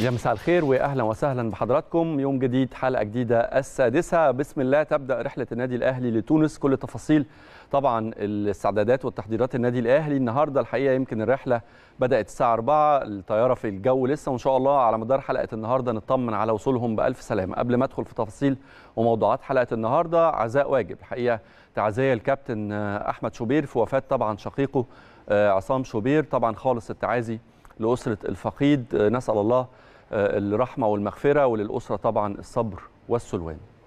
يا مساء الخير واهلا وسهلا بحضراتكم يوم جديد حلقه جديده السادسه بسم الله تبدا رحله النادي الاهلي لتونس كل تفاصيل طبعا الاستعدادات والتحضيرات النادي الاهلي النهارده الحقيقه يمكن الرحله بدات الساعه 4 الطياره في الجو لسه وان شاء الله على مدار حلقه النهارده نطمن على وصولهم بالف سلامه قبل ما ادخل في تفاصيل وموضوعات حلقه النهارده عزاء واجب الحقيقه تعزيه الكابتن احمد شوبير في وفاه طبعا شقيقه آه، عصام شوبير طبعا خالص التعازي لاسره الفقيد آه، نسال الله الرحمه آه، والمغفره وللاسره طبعا الصبر والسلوان